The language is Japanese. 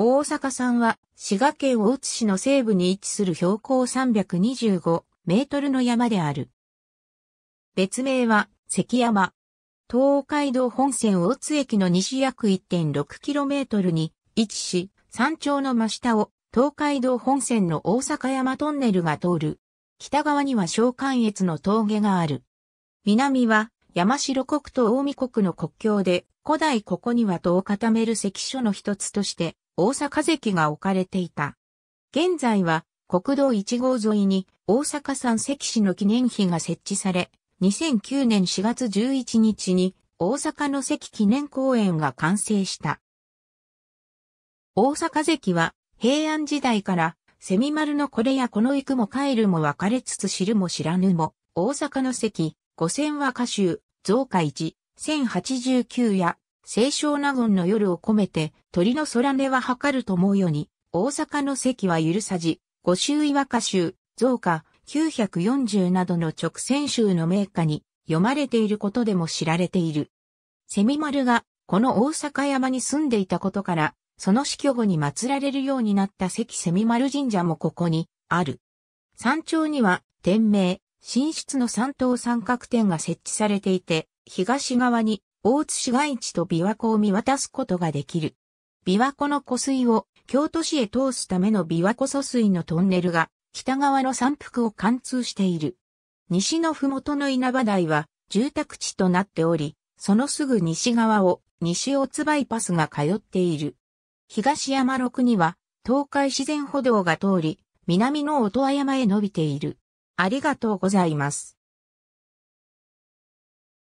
大阪山は滋賀県大津市の西部に位置する標高325メートルの山である。別名は関山。東海道本線大津駅の西約1 6トルに位置し、山頂の真下を東海道本線の大阪山トンネルが通る。北側には小関越の峠がある。南は山城国と大見国の国境で、古代ここには戸を固める関所の一つとして、大阪関が置かれていた。現在は国道1号沿いに大阪山関市の記念碑が設置され、2009年4月11日に大阪の関記念公園が完成した。大阪関は平安時代からセミ丸のこれやこの行くも帰るも分かれつつ知るも知らぬも、大阪の関、五千和歌集、増加一、1089や清少納言の夜を込めて、鳥の空音は測ると思うように、大阪の席は許さじ、五州岩歌集、増加、940などの直線集の名家に読まれていることでも知られている。セミマルがこの大阪山に住んでいたことから、その死去後に祀られるようになった関セミマル神社もここにある。山頂には、天明、寝室の三等三角点が設置されていて、東側に大津市街地と琵琶湖を見渡すことができる。琵琶湖の湖水を京都市へ通すための琵琶湖疎水のトンネルが北側の山腹を貫通している。西の麓の稲葉台は住宅地となっており、そのすぐ西側を西大津バイパスが通っている。東山六には東海自然歩道が通り、南の音羽山へ伸びている。ありがとうございます。